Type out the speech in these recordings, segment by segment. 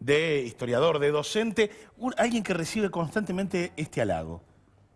de historiador, de docente, alguien que recibe constantemente este halago.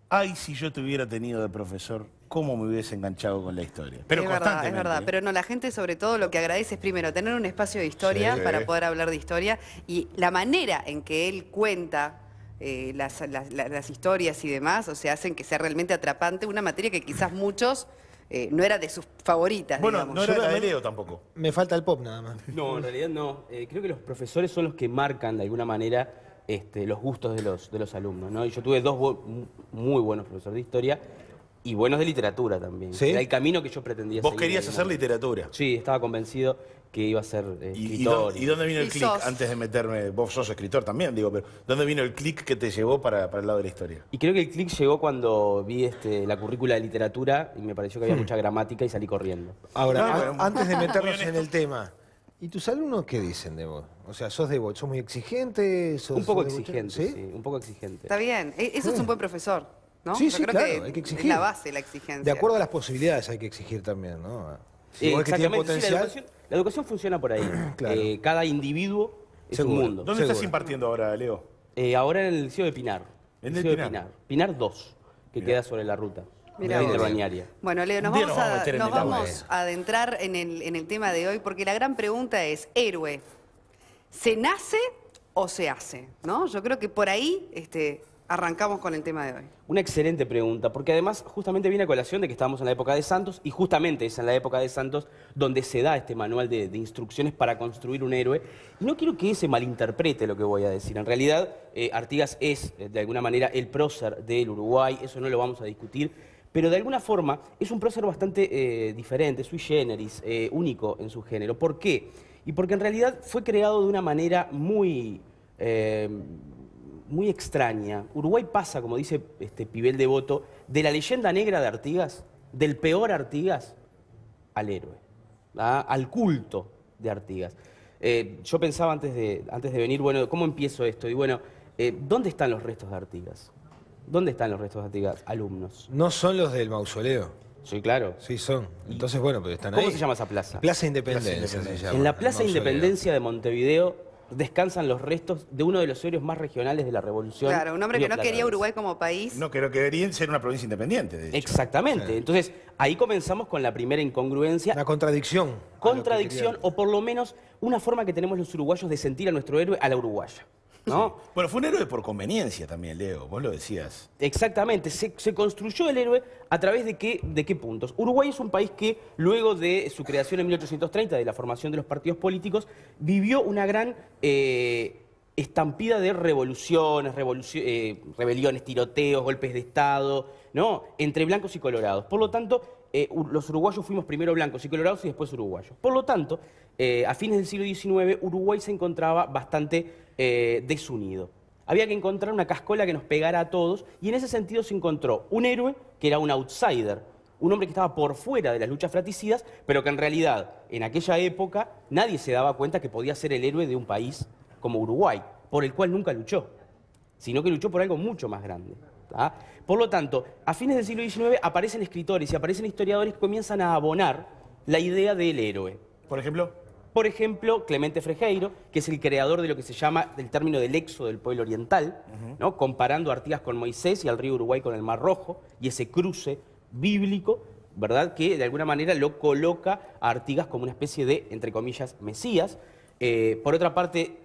Ay, si yo te hubiera tenido de profesor, cómo me hubiese enganchado con la historia. Pero es verdad, es verdad. ¿eh? Pero no, la gente sobre todo lo que agradece es primero tener un espacio de historia para poder hablar de historia y la manera en que él cuenta eh, las historias y demás, o sea, hacen que sea realmente atrapante una materia que quizás muchos eh, no era de sus favoritas, bueno, no era de Leo tampoco. Me falta el pop nada más. No, en realidad no. Eh, creo que los profesores son los que marcan de alguna manera este, los gustos de los, alumnos. yo tuve dos muy buenos profesores de historia y buenos de literatura también. Era el camino que yo pretendía ¿Vos querías hacer literatura? Sí, estaba convencido que iba a ser eh, ¿Y, escritor. ¿Y, dónde vino el clic antes de meterme? Vos sos escritor también, digo, pero ¿dónde vino el clic que te llevó para, el lado de la historia? Y creo que el clic llegó cuando vi este, la currícula de literatura y me pareció que había hmm. mucha gramática y salí corriendo. Ahora, antes de meternos en el tema, ¿y tus alumnos qué dicen de vos? O sea, sos de vos, sos muy exigente, Un poco exigente, ¿Sí? un poco exigente. Está bien, e-, eso es un hmm. buen profesor. Sí, creo que Es la base, la exigencia. De acuerdo a las posibilidades hay que exigir también, ¿no? Si potencial... la, educación, funciona por ahí. Eh, cada individuo es un mundo. ¿Dónde estás impartiendo ahora, Leo? Eh, ahora en el liceo de Pinar. ¿En el, Pinar? Pinar? Pinar 2, que queda sobre la ruta. Bueno, Leo, nos vamos, a, nos vamos a adentrar en el, tema de hoy porque la gran pregunta es, héroe, ¿se nace o se hace? ¿No? Yo creo que por ahí este, arrancamos con el tema de hoy? Una excelente pregunta, porque además justamente viene a colación de que estamos en la época de Santos y justamente es en la época de Santos donde se da este manual de, instrucciones para construir un héroe. no quiero que se malinterprete lo que voy a decir. En realidad, eh, Artigas es, eh, de alguna manera, el prócer del Uruguay, eso no lo vamos a discutir, pero de alguna forma es un prócer bastante eh, diferente, sui generis, único en su género. ¿Por qué? Y porque en realidad fue creado de una manera muy muy extraña. Uruguay pasa, como dice este Pibel Devoto, de la leyenda negra de Artigas, del peor Artigas, al héroe, ¿ah? al culto de Artigas. Eh, yo pensaba antes de, antes de venir, bueno, ¿cómo empiezo esto? Y bueno, eh, ¿dónde están los restos de Artigas? ¿Dónde están los restos de Artigas, alumnos? No son los del mausoleo. Sí, claro. Sí, son. Entonces, bueno, pero están ahí. ¿Cómo se llama esa plaza? Plaza Independencia. Plaza Independencia. Se llama, en la Plaza Independencia de Montevideo descansan los restos de uno de los héroes más regionales de la Revolución. Claro, un hombre que no quería Uruguay como país. No, que debería ser una provincia independiente, Exactamente. Entonces, ahí comenzamos con la primera incongruencia. La contradicción. Contradicción, o por lo menos una forma que tenemos los uruguayos de sentir a nuestro héroe a la uruguaya. Bueno, fue un héroe por conveniencia también, Leo, vos lo decías. Exactamente, se, construyó el héroe a través de qué, de qué puntos. Uruguay es un país que, luego de su creación en 1830, de la formación de los partidos políticos, vivió una gran... Eh, estampida de revoluciones, eh, rebeliones, tiroteos, golpes de Estado, ¿no? Entre blancos y colorados. Por lo tanto, eh, los uruguayos fuimos primero blancos y colorados y después uruguayos. Por lo tanto, eh, a fines del siglo XIX, Uruguay se encontraba bastante eh, desunido. Había que encontrar una cascola que nos pegara a todos y en ese sentido se encontró un héroe que era un outsider, un hombre que estaba por fuera de las luchas fratricidas, pero que en realidad en aquella época nadie se daba cuenta que podía ser el héroe de un país como Uruguay, por el cual nunca luchó, sino que luchó por algo mucho más grande. ¿ah? Por lo tanto, a fines del siglo XIX aparecen escritores y aparecen historiadores que comienzan a abonar la idea del héroe. ¿Por ejemplo? Por ejemplo, Clemente Frejeiro, que es el creador de lo que se llama el término del éxodo del pueblo oriental, comparando a Artigas con Moisés y al río Uruguay con el Mar Rojo, y ese cruce bíblico, ¿verdad?, que de alguna manera lo coloca a Artigas como una especie de, entre comillas, mesías. Eh, por otra parte,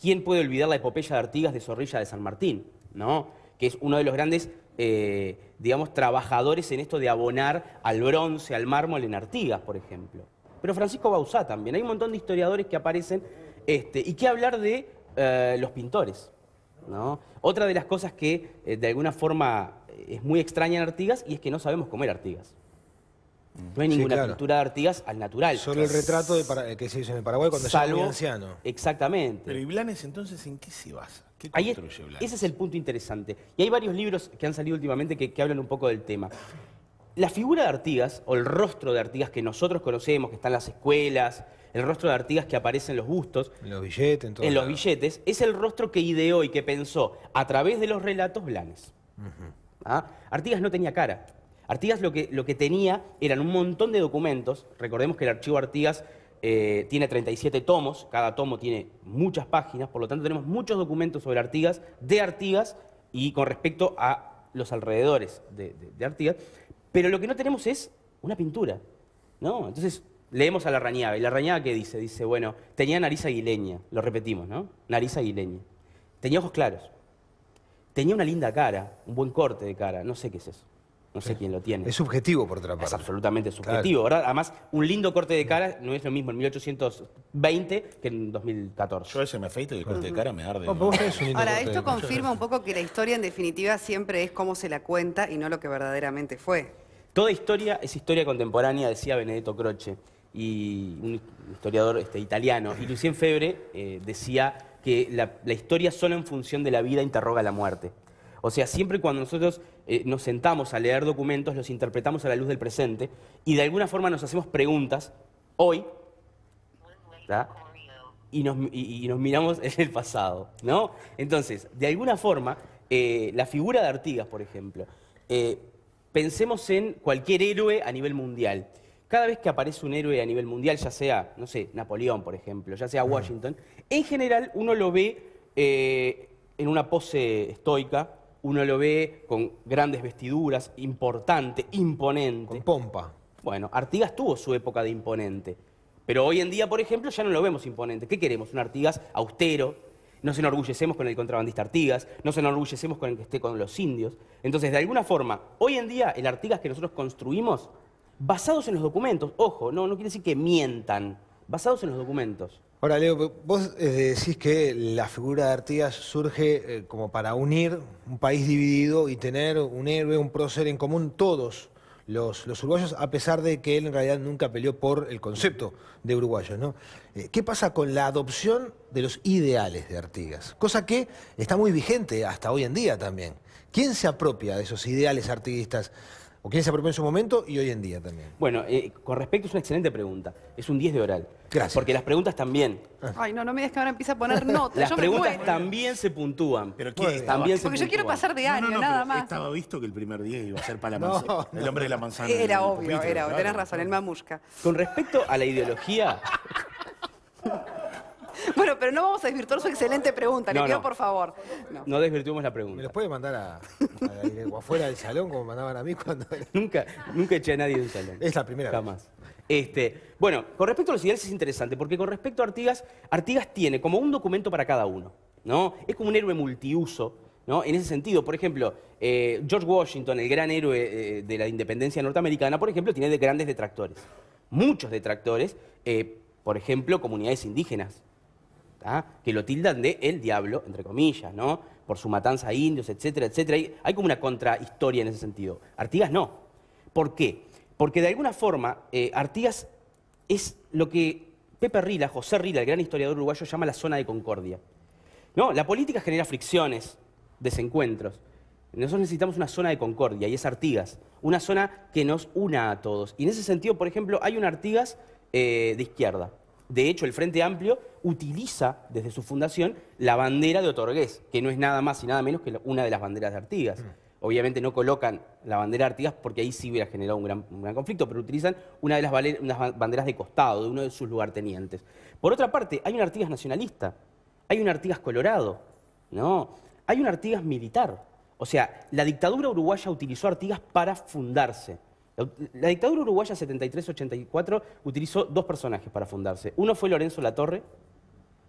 ¿quién puede olvidar la epopeya de Artigas de Zorrilla de San Martín? ¿No? es uno de los grandes, eh, digamos, trabajadores en esto de abonar al bronce, al mármol en Artigas, por ejemplo. Pero Francisco Bausá también. Hay un montón de historiadores que aparecen. Este, y qué hablar de eh, los pintores. ¿no? Otra de las cosas que eh, de alguna forma es muy extraña en Artigas y es que no sabemos comer Artigas. No hay ninguna pintura de Artigas al natural. Solo el retrato eh, que se hizo en el Paraguay cuando Salvo... anciano. Exactamente. Pero ¿y Blanes entonces en qué se basa? ¿Qué construye Blanes? ese es el punto interesante. Y hay varios libros que han salido últimamente que, hablan un poco del tema. La figura de Artigas, o el rostro de Artigas que nosotros conocemos, que está en las escuelas, el rostro de Artigas que aparece en los bustos. En los billetes, en, los billetes, es el rostro que ideó y que pensó a través de los relatos Blanes. ¿Ah? Artigas no tenía cara. Artigas lo que, tenía eran un montón de documentos. Recordemos que el archivo Artigas eh, tiene 37 tomos, cada tomo tiene muchas páginas, por lo tanto tenemos muchos documentos sobre Artigas, de Artigas y con respecto a los alrededores de, Artigas. Pero lo que no tenemos es una pintura. ¿no? Entonces leemos a la rañada. ¿Y la rañada qué dice? Dice, bueno, tenía nariz aguileña, lo repetimos, ¿no? Nariz aguileña. Tenía ojos claros. Tenía una linda cara, un buen corte de cara, no sé qué es eso. No sé quién lo tiene. Es subjetivo, por otra parte. Es absolutamente subjetivo, ¿verdad? Además, un lindo corte de cara no es lo mismo en 1820 que en 2014. Yo a me afeito y el corte de cara me arde. Ahora, esto confirma un poco que la historia, en definitiva, siempre es cómo se la cuenta y no lo que verdaderamente fue. Toda historia es historia contemporánea, decía Benedetto Croce, y un historiador este, italiano. Y Lucien Febre eh, decía que la, la historia solo en función de la vida interroga la muerte. O sea, siempre cuando nosotros eh, nos sentamos a leer documentos, los interpretamos a la luz del presente y de alguna forma nos hacemos preguntas hoy y nos, y, miramos en el pasado, ¿no? Entonces, de alguna forma, eh, la figura de Artigas, por ejemplo, eh, pensemos en cualquier héroe a nivel mundial. Cada vez que aparece un héroe a nivel mundial, ya sea, no sé, Napoleón, por ejemplo, ya sea Washington, en general uno lo ve en una pose estoica, uno lo ve con grandes vestiduras, importante, imponente. Con pompa. Bueno, Artigas tuvo su época de imponente. Pero hoy en día, por ejemplo, ya no lo vemos imponente. ¿Qué queremos? Un Artigas austero. No se enorgullecemos con el contrabandista Artigas, No se enorgullecemos con el que esté con los indios. Entonces, de alguna forma, hoy en día el Artigas que nosotros construimos, basados en los documentos, ojo, no, no quiere decir que mientan, basados en los documentos. Ahora, Leo, vos eh, decís que la figura de Artigas surge eh, como para unir un país dividido y tener un héroe, un prócer en común, todos los, uruguayos, a pesar de que él en realidad nunca peleó por el concepto de uruguayo. ¿no? Eh, ¿Qué pasa con la adopción de los ideales de Artigas? Cosa que está muy vigente hasta hoy en día también. ¿Quién se apropia de esos ideales artiguistas? ¿O quién se apropió en su momento y hoy en día también? Bueno, eh, con respecto es una excelente pregunta. Es un 10 de oral. Gracias. Porque las preguntas también. Ah. Ay, no, no me digas que ahora empieza a poner notas. las preguntas también se puntúan. ¿Pero qué? También Porque yo quiero pasar de año, nada más. Estaba visto que el primer 10 iba a ser para la manzana. el hombre de la manzana. Era obvio, era, obvio. tenés razón, el mamusca. Con respecto a la ideología. Bueno, pero no vamos a desvirtuar su excelente pregunta, le pido por favor. No. desvirtuemos la pregunta. ¿Me los puede mandar a, afuera del salón como mandaban a mí cuando... nunca, nunca eché a nadie de un salón. Es la primera Jamás. Vez. Este, bueno, con respecto a los ideales es interesante, porque con respecto a Artigas, Artigas tiene como un documento para cada uno, ¿no? Es como un héroe multiuso, ¿no? En ese sentido, por ejemplo, eh, George Washington, el gran héroe eh, de la independencia norteamericana, por ejemplo, tiene grandes detractores, muchos detractores, eh, por ejemplo, comunidades indígenas, que lo tildan de el diablo, entre comillas, ¿no? por su matanza a indios, etcétera, etcétera. Hay, como una contrahistoria en ese sentido. Artigas no. ¿Por qué? Porque de alguna forma eh, Artigas es lo que Pepe Rila, José Rila, el gran historiador uruguayo, llama la zona de concordia. No, la política genera fricciones, desencuentros. Nosotros necesitamos una zona de concordia y es Artigas, una zona que nos una a todos. Y en ese sentido, por ejemplo, hay un Artigas eh, de izquierda, de hecho, el Frente Amplio utiliza desde su fundación la bandera de Otorgués, que no es nada más y nada menos que una de las banderas de Artigas. Mm. Obviamente no colocan la bandera de Artigas porque ahí sí hubiera generado un gran, conflicto, pero utilizan una de las banderas de costado de uno de sus lugartenientes. Por otra parte, hay un Artigas nacionalista, hay un Artigas colorado, ¿no? hay un Artigas militar. O sea, la dictadura uruguaya utilizó Artigas para fundarse. La, dictadura uruguaya 73-84 utilizó dos personajes para fundarse. Uno fue Lorenzo Latorre,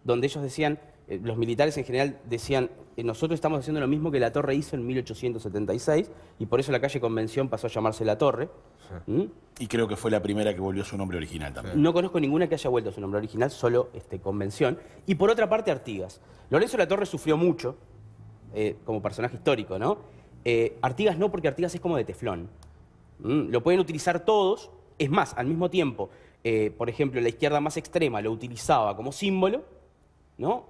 donde ellos decían, eh, los militares en general decían, eh, nosotros estamos haciendo lo mismo que La Torre hizo en 1876, y por eso la calle Convención pasó a llamarse La Torre. Y creo que fue la primera que volvió su nombre original también. No conozco ninguna que haya vuelto su nombre original, solo este, Convención. Y por otra parte, Artigas. Lorenzo La Torre sufrió mucho eh, como personaje histórico, ¿no? Artigas no, porque Artigas es como de teflón. Mm, lo pueden utilizar todos. Es más, al mismo tiempo, eh, por ejemplo, la izquierda más extrema lo utilizaba como símbolo,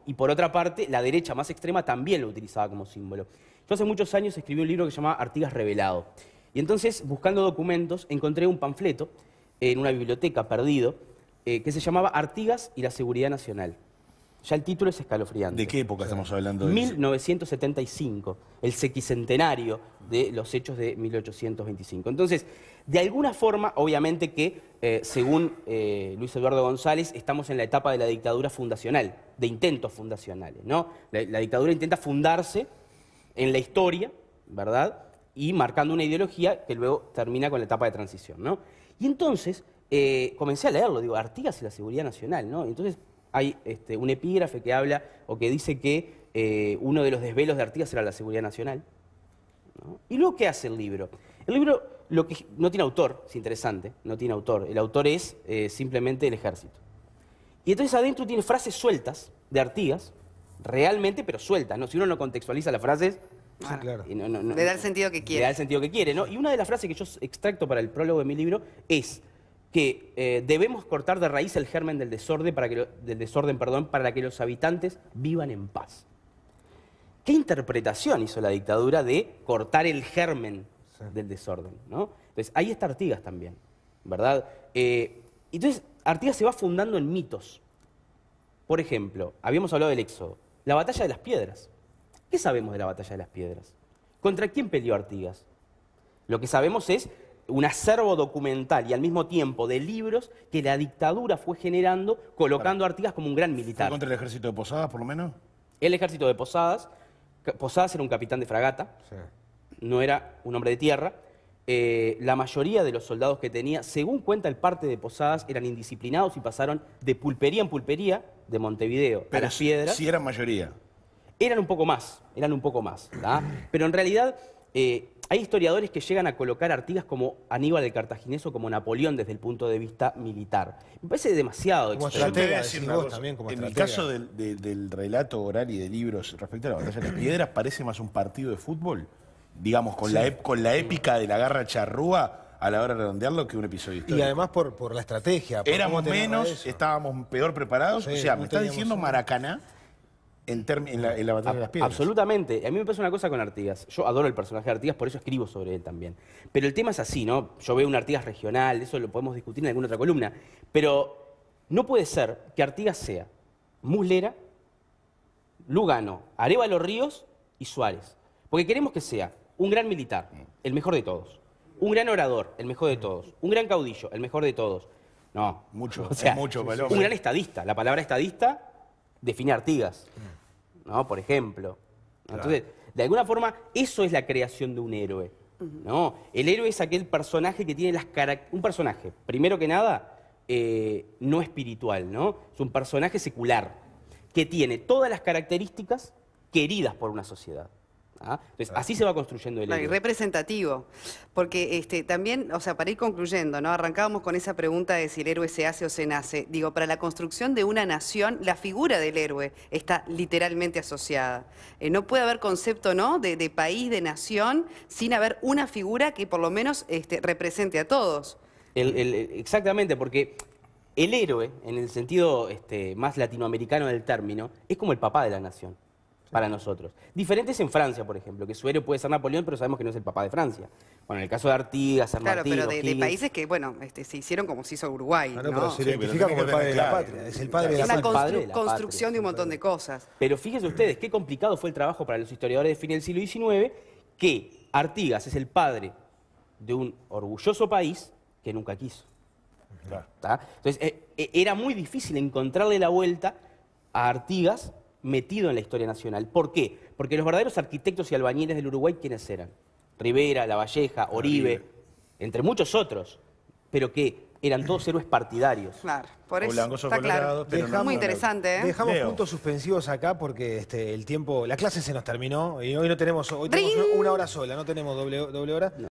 Y por otra parte, la derecha más extrema también lo utilizaba como símbolo. Yo hace muchos años escribí un libro que se llamaba Artigas Revelado. Y entonces, buscando documentos, encontré un panfleto en una biblioteca perdido eh, que se llamaba Artigas y la Seguridad Nacional. Ya el título es escalofriante. ¿De qué época estamos hablando? De 1975, el sequicentenario de los hechos de 1825. Entonces, de alguna forma, obviamente que, eh, según eh, Luis Eduardo González, estamos en la etapa de la dictadura fundacional, de intentos fundacionales, ¿no? La, dictadura intenta fundarse en la historia, ¿verdad? Y marcando una ideología que luego termina con la etapa de transición, ¿no? Y entonces, eh, comencé a leerlo, digo, Artigas y la seguridad nacional, ¿no? Entonces hay este, un epígrafe que habla o que dice que eh, uno de los desvelos de Artigas era la seguridad nacional. ¿Y luego qué hace el libro? El libro no tiene autor, es interesante, no tiene autor. El autor es eh, simplemente el ejército. Y entonces adentro tiene frases sueltas de Artigas, realmente, pero sueltas. ¿no? Si uno no contextualiza las frases, ah, le da el sentido que quiere. Le da el sentido que quiere, ¿no? Y una de las frases que yo extracto para el prólogo de mi libro es, que eh, debemos cortar de raíz el germen del desorden, para que desorden perdón, para que los habitantes vivan en paz. ¿Qué interpretación hizo la dictadura de cortar el germen del desorden? ¿no? Entonces, ahí está Artigas también, ¿verdad? Eh, entonces, Artigas se va fundando en mitos. Por ejemplo, habíamos hablado del éxodo, la batalla de las piedras. ¿Qué sabemos de la batalla de las piedras? ¿Contra quién peleó Artigas? Lo que sabemos es un acervo documental y al mismo tiempo de libros que la dictadura fue generando, colocando a Artigas como un gran militar. ¿Fue contra el ejército de Posadas, por lo menos? El ejército de Posadas. Posadas era un capitán de fragata, no era un hombre de tierra. Eh, la mayoría de los soldados que tenía, según cuenta el parte de Posadas, eran indisciplinados y pasaron de pulpería en pulpería de Montevideo Pero a las piedras. Si eran mayoría. Eran un poco más, eran un poco más. Pero en realidad eh, hay historiadores que llegan a colocar a Artigas como Aníbal de Cartagineso, o como Napoleón desde el punto de vista militar. Me parece demasiado En el caso del, relato oral y de libros respecto a la batalla de las piedras, parece más un partido de fútbol, digamos, con, la, con la épica de la garra charrúa a la hora de redondearlo que un episodio histórico. Y además por, la estrategia. Éramos menos, estábamos peor preparados. o sea, me está diciendo Maracaná en, la, batalla de las piedras. Absolutamente. A mí me pasa una cosa con Artigas. Yo adoro el personaje de Artigas, por eso escribo sobre él también. Pero el tema es así, ¿no? Yo veo un Artigas regional, eso lo podemos discutir en alguna otra columna. Pero no puede ser que Artigas sea Muslera, Lugano, Arevalo Ríos y Suárez. Porque queremos que sea un gran militar, el mejor de todos. Un gran orador, el mejor de todos. Un gran caudillo, el mejor de todos. No. Mucho, es mucho, Un gran estadista. La palabra estadista define Artigas, ¿no? Por ejemplo. Entonces, de alguna forma, eso es la creación de un héroe. ¿no? El héroe es aquel personaje que tiene las características. Un personaje, primero que nada, eh, no espiritual, ¿no? Es un personaje secular, que tiene todas las características queridas por una sociedad. ¿ah? así se va construyendo el héroe. representativo, porque este, también, o sea, para ir concluyendo, ¿no? Arrancábamos con esa pregunta de si el héroe se hace o se nace. Digo, para la construcción de una nación, la figura del héroe está literalmente asociada. Eh, no puede haber concepto, ¿no?, de, país, de nación, sin haber una figura que por lo menos este, represente a todos. exactamente, porque el héroe, en el sentido este, más latinoamericano del término, es como el papá de la nación para nosotros. Diferentes en Francia, por ejemplo, que su héroe puede ser Napoleón, pero sabemos que no es el papá de Francia. Bueno, en el caso de Artigas, San claro, pero de, países que, bueno, este, se hicieron como se hizo Uruguay, ...no, ¿no? pero se identifica como el padre de la patria. Es el padre de la, patria. Es la construcción de un montón de cosas. Pero fíjense ustedes, qué complicado fue el trabajo para los historiadores de fin del siglo XIX, que Artigas es el padre de un orgulloso país que nunca quiso. Claro. Entonces, eh, eh, era muy difícil encontrarle la vuelta a Artigas metido en la historia nacional. ¿Por qué? Porque los verdaderos arquitectos y albañiles del Uruguay, ¿quiénes eran? Rivera, La Valleja, Oribe. entre muchos otros, pero que eran todos héroes partidarios. Claro, por eso está claro. Pero muy interesante, ¿eh? Dejamos puntos suspensivos acá porque este, el tiempo, la clase se nos terminó y hoy no tenemos, hoy tenemos una hora sola, no tenemos doble, doble hora.